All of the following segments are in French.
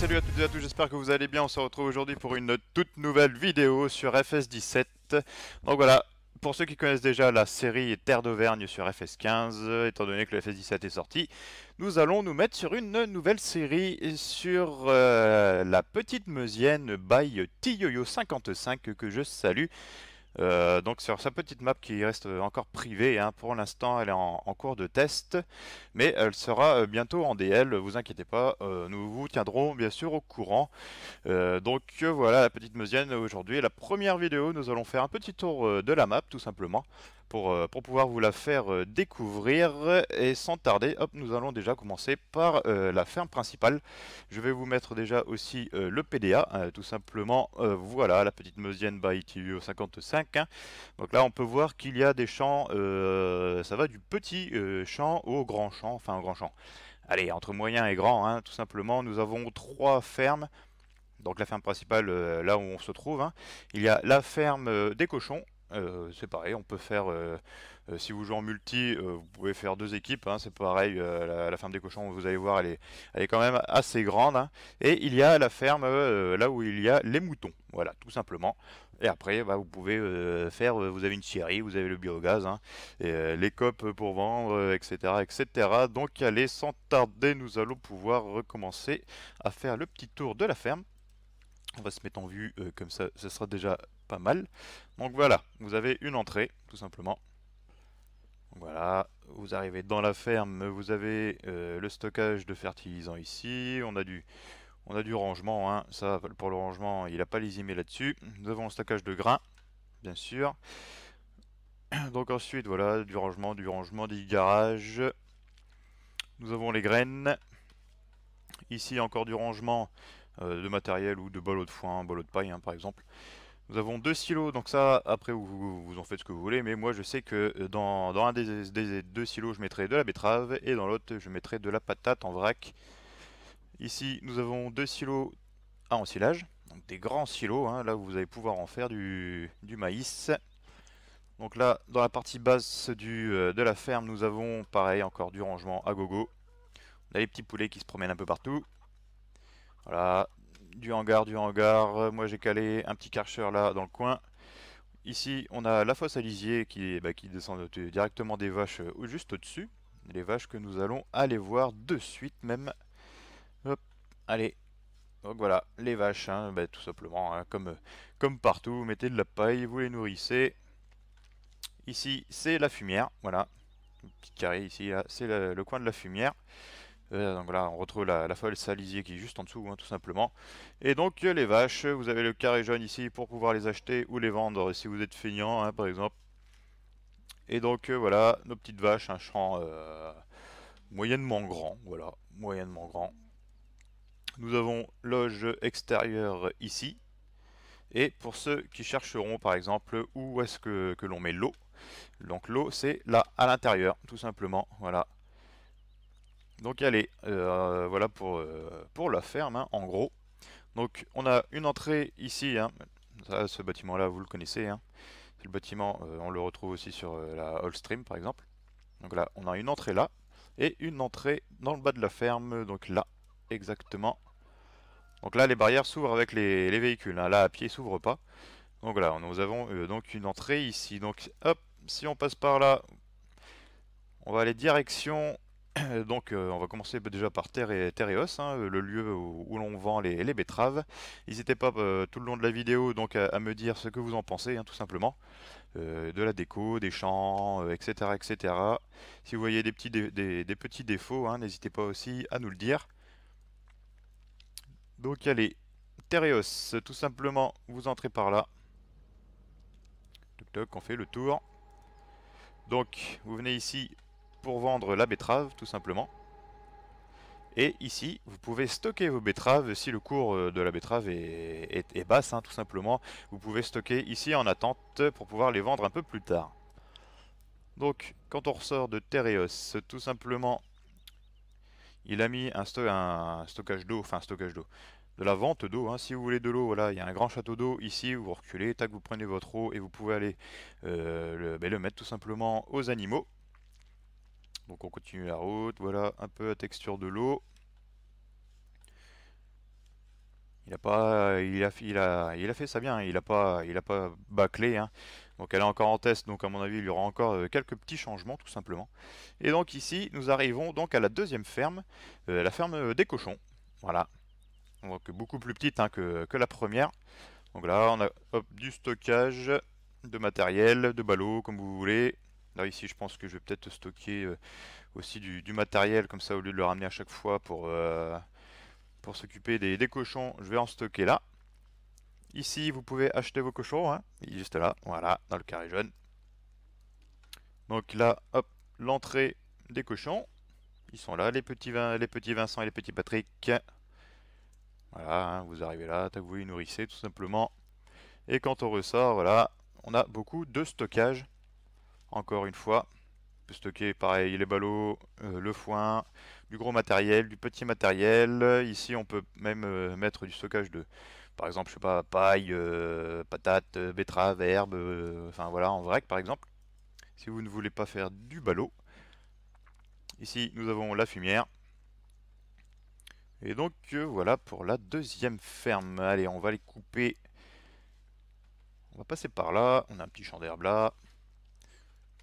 salut à toutes et à tous, j'espère que vous allez bien. On se retrouve aujourd'hui pour une toute nouvelle vidéo sur FS17. Donc voilà, pour ceux qui connaissent déjà la série Terre d'Auvergne sur FS15, étant donné que le FS17 est sorti, nous allons nous mettre sur une nouvelle série sur euh, la petite Meusienne by Tiyoyo55 que je salue. Euh, donc sur sa petite map qui reste encore privée, hein, pour l'instant elle est en, cours de test, mais elle sera euh, bientôt en DL, vous inquiétez pas, euh, nous vous tiendrons bien sûr au courant. donc voilà la petite Meusienne aujourd'hui, la première vidéo, nous allons faire un petit tour de la map tout simplement. Euh, pour, pouvoir vous la faire euh, découvrir. Et sans tarder, hop, nous allons déjà commencer par euh, la ferme principale. Je vais vous mettre déjà aussi le PDA, hein, tout simplement, voilà, la petite meusienne by itu 55. Hein. Donc là, on peut voir qu'il y a des champs, ça va du petit champ au grand champ, enfin au grand champ. Allez, entre moyen et grand, hein, tout simplement, nous avons trois fermes. Donc la ferme principale, là où on se trouve, il y a la ferme des cochons, euh, c'est pareil, on peut faire, euh, euh, si vous jouez en multi, vous pouvez faire deux équipes, hein, c'est pareil, la, ferme des cochons, vous allez voir, elle est, elle est quand même assez grande, hein. et il y a la ferme là où il y a les moutons, voilà, tout simplement, et après, bah, vous pouvez faire, vous avez une scierie, vous avez le biogaz, hein, et, les copes pour vendre, etc., etc., donc allez, sans tarder, nous allons pouvoir recommencer à faire le petit tour de la ferme, on va se mettre en vue, comme ça, ce sera déjà pas mal. Donc voilà, vous avez une entrée, tout simplement. Voilà, vous arrivez dans la ferme, vous avez euh, le stockage de fertilisants ici, on a du, on a du rangement, hein. ça pour le rangement il n'a pas les lésimé là-dessus. Nous avons le stockage de grains, bien sûr. Donc ensuite voilà, du rangement, du rangement, des garages. Nous avons les graines. Ici encore du rangement euh, de matériel ou de ballots de foin, ballots de paille hein, par exemple. Nous avons deux silos, donc ça, après, vous, en faites ce que vous voulez, mais moi, je sais que euh, dans, dans un des, deux silos, je mettrai de la betterave, et dans l'autre, je mettrai de la patate en vrac. Ici, nous avons deux silos à ensilage, donc des grands silos, hein. là vous allez pouvoir en faire du, maïs. Donc là, dans la partie basse du, euh, de la ferme, nous avons, pareil, encore du rangement à gogo. On a les petits poulets qui se promènent un peu partout. Voilà, du hangar, du hangar. Euh, moi j'ai calé un petit karcher là dans le coin. Ici on a la fosse à lisier qui, bah, descend directement des vaches euh, juste au-dessus. Les vaches que nous allons aller voir de suite même. Hop, allez. Donc voilà, les vaches, hein, bah, tout simplement, hein, comme, euh, comme partout, vous mettez de la paille, vous les nourrissez. Ici c'est la fumière, voilà. petit carré ici, c'est le coin de la fumière. Euh, donc là, on retrouve la, folle salisier qui est juste en dessous, hein, tout simplement. Et donc, euh, les vaches, vous avez le carré jaune ici pour pouvoir les acheter ou les vendre si vous êtes feignant, hein, par exemple. Et donc, euh, voilà, nos petites vaches, un champ moyennement grand, voilà, moyennement grand. Nous avons loge extérieure ici. Et pour ceux qui chercheront, par exemple, où est-ce que, que l'on met l'eau, donc l'eau, c'est là, à l'intérieur, tout simplement, voilà. Donc allez, euh, voilà pour, euh, pour la ferme, hein, en gros. Donc on a une entrée ici, hein. ce bâtiment-là, vous le connaissez. Hein. C'est le bâtiment, euh, on le retrouve aussi sur la Allstream par exemple. Donc là, on a une entrée là, et une entrée dans le bas de la ferme, donc là, exactement. Donc là, les barrières s'ouvrent avec les, véhicules, là à pied, s'ouvrent pas. Donc là, nous avons donc une entrée ici. Donc hop, si on passe par là, on va aller direction Donc euh, on va commencer déjà par Terre et, hein, euh, le lieu où, l'on vend les, betteraves. N'hésitez pas euh, tout le long de la vidéo donc à, me dire ce que vous en pensez, hein, tout simplement. de la déco, des champs, etc., etc. Si vous voyez des petits, défauts, hein, n'hésitez pas aussi à nous le dire. Donc allez, Terre tout simplement, vous entrez par là. Toc toc, on fait le tour. Donc vous venez ici pour vendre la betterave tout simplement. Et ici, vous pouvez stocker vos betteraves si le cours euh, de la betterave est, basse, hein, tout simplement. Vous pouvez stocker ici en attente pour pouvoir les vendre un peu plus tard. Donc, quand on ressort de Tereos, tout simplement, il a mis un, stockage d'eau, enfin un stockage d'eau, de la vente d'eau. Hein. Si vous voulez de l'eau, voilà, il y a un grand château d'eau ici, vous reculez, tac, vous prenez votre eau et vous pouvez aller euh, le, ben, le mettre tout simplement aux animaux. Donc on continue la route, voilà, un peu la texture de l'eau. Il a pas, il a, il fait ça bien. Il a pas, il a pas bâclé. Hein. Donc elle est encore en test. Donc à mon avis, il y aura encore euh, quelques petits changements, tout simplement. Et donc ici, nous arrivons donc à la deuxième ferme, euh, la ferme euh, des cochons. Voilà. Donc beaucoup plus petite hein, que, la première. Donc là, on a du stockage de matériel, de ballots, comme vous voulez. Là ici je pense que je vais peut-être stocker euh, aussi du, matériel comme ça au lieu de le ramener à chaque fois pour, euh, pour s'occuper des, cochons, je vais en stocker là. Ici vous pouvez acheter vos cochons, hein. juste là, voilà, dans le carré jaune. Donc là, hop, l'entrée des cochons. Ils sont là, les petits, les petits Vincent et les petits Patrick. Voilà, hein, vous arrivez là, vous les nourrissez tout simplement. Et quand on ressort, voilà, on a beaucoup de stockage encore une fois. On peut stocker pareil les ballots, euh, le foin, du gros matériel, du petit matériel. Ici on peut même euh, mettre du stockage de par exemple je sais pas paille, euh, patate, betterave, herbe, enfin voilà en vrac par exemple. Si vous ne voulez pas faire du ballot. Ici nous avons la fumière. Et donc voilà pour la deuxième ferme. Allez on va les couper. On va passer par là, on a un petit champ d'herbe là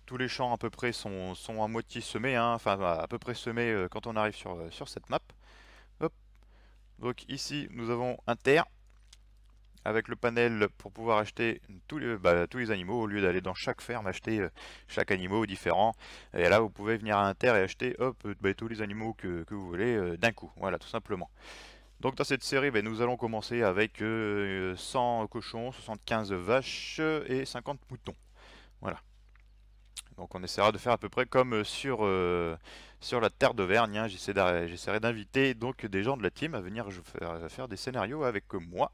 tous les champs à peu près sont, à moitié semés, hein. enfin à peu près semés euh, quand on arrive sur, euh, sur cette map. Donc ici nous avons un terre avec le panel pour pouvoir acheter tous les, bah, tous les animaux au lieu d'aller dans chaque ferme acheter euh, chaque animal différent. Et là vous pouvez venir à un terre et acheter hop, bah, tous les animaux que, vous voulez d'un coup, voilà tout simplement. Donc dans cette série, bah, nous allons commencer avec 100 cochons, 75 vaches et 50 moutons. Voilà. Donc on essaiera de faire à peu près comme euh, sur, euh, sur la terre d'Auvergne. Hein. J'essaierai d'inviter donc des gens de la team à venir faire, des scénarios avec moi.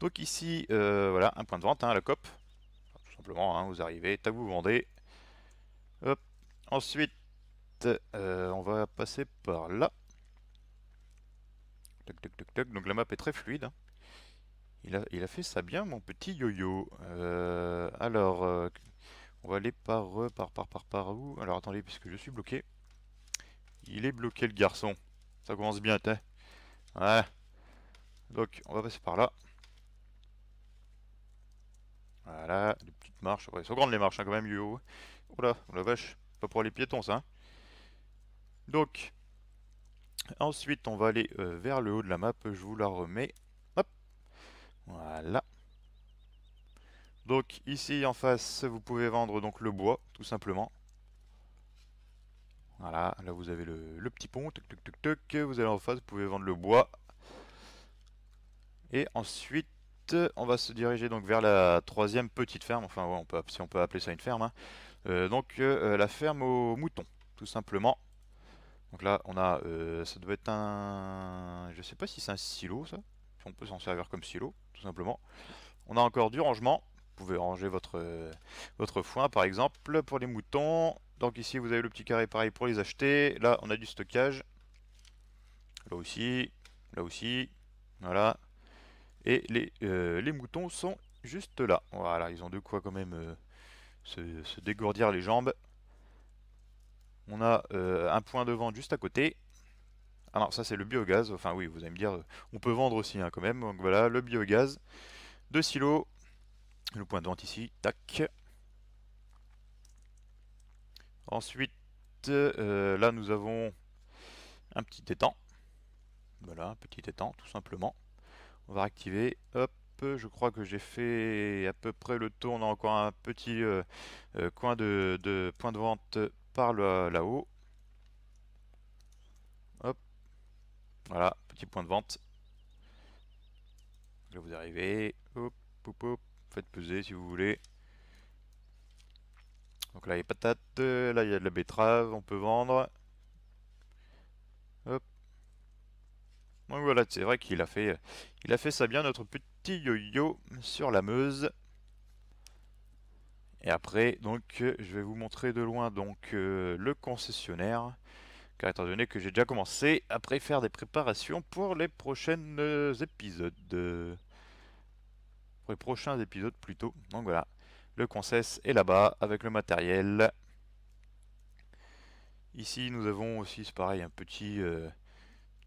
Donc ici, euh, voilà, un point de vente hein, la COP. tout simplement, hein, vous arrivez, tabou, vous vendez. Ensuite, on va passer par là. Donc la map est très fluide. Il a, il a, fait ça bien, mon petit yo-yo. alors, on va aller par, euh, par, par, par, par où Alors attendez, puisque je suis bloqué. Il est bloqué le garçon. Ça commence bien, t'es. Voilà. Donc, on va passer par là. Voilà, des petites marches. Ouais, sont grandes les marches, hein, quand même, du haut. Oh là, oh la vache. Pas pour les piétons, ça. Hein. Donc, ensuite, on va aller euh, vers le haut de la map. Je vous la remets. Hop. Voilà. Donc ici en face, vous pouvez vendre donc le bois, tout simplement. Voilà, là vous avez le, petit pont, tuc, tuc, tuc, tuc. vous allez en face, vous pouvez vendre le bois. Et ensuite, on va se diriger donc vers la troisième petite ferme, enfin on peut, si on peut appeler ça une ferme. Hein. Euh, donc euh, euh, la ferme aux moutons, tout simplement. Donc là, on a, ça doit être un, je sais pas si c'est un silo ça, on peut s'en servir comme silo, tout simplement. On a encore du rangement, vous pouvez ranger votre, euh, votre foin par exemple pour les moutons. Donc ici vous avez le petit carré pareil pour les acheter. Là on a du stockage. Là aussi, là aussi, voilà. Et les, euh, les moutons sont juste là. Voilà, ils ont de quoi quand même euh, se, dégourdir les jambes. On a un point de vente juste à côté. Alors ça c'est le biogaz. Enfin oui, vous allez me dire, on peut vendre aussi hein, quand même. Donc voilà, le biogaz. Deux silos, le point de vente ici, tac. Ensuite, euh, là nous avons un petit étang. Voilà, un petit étang tout simplement. On va activer, hop, je crois que j'ai fait à peu près le tour. On a encore un petit euh, euh, coin de, de, point de vente par là-haut. Hop, voilà, petit point de vente. Là vous arrivez, hop, hop, hop. Faites peser si vous voulez. Donc là, il y a patates, euh, là, il y a de la betterave, on peut vendre. Donc voilà, c'est vrai qu'il a fait euh, il a fait ça bien, notre petit yo-yo sur la Meuse. Et après, donc, euh, je vais vous montrer de loin donc le concessionnaire. Car étant donné que j'ai déjà commencé à faire des préparations pour les prochains épisodes prochains épisodes plus tôt. Donc voilà, le concess est là-bas avec le matériel. Ici, nous avons aussi, c'est pareil, un petit, euh,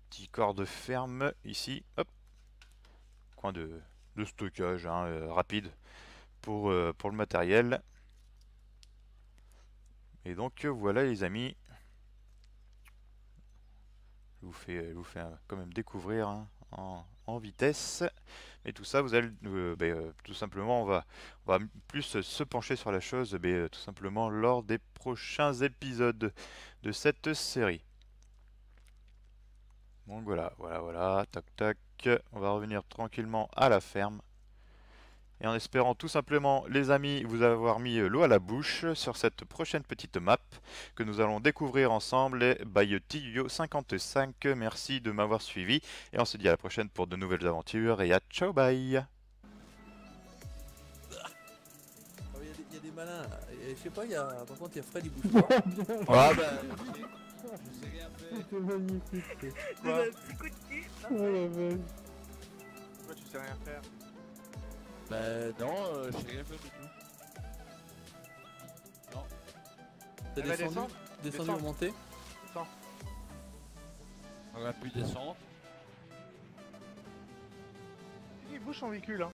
petit corps de ferme ici. Hop, coin de, stockage hein, euh, rapide pour, euh, pour le matériel. Et donc voilà les amis, je vous fais, vous fais quand même découvrir hein, en, en vitesse. Et tout ça, vous allez euh, ben, euh, tout simplement, on va, va plus se pencher sur la chose ben, euh, tout simplement lors des prochains épisodes de cette série. Donc voilà, voilà, voilà, tac tac, on va revenir tranquillement à la ferme et en espérant tout simplement, les amis, vous avoir mis euh, l'eau à la bouche sur cette prochaine petite map que nous allons découvrir ensemble, et Bayotillo 55. Merci de m'avoir suivi et on se dit à la prochaine pour de nouvelles aventures et à ciao bye sais rien faire bah non, je euh, j'ai rien fait du tout. Non. T'as eh ben, descendu, descendu ou monté On a pu descendre. Il bouge son véhicule hein.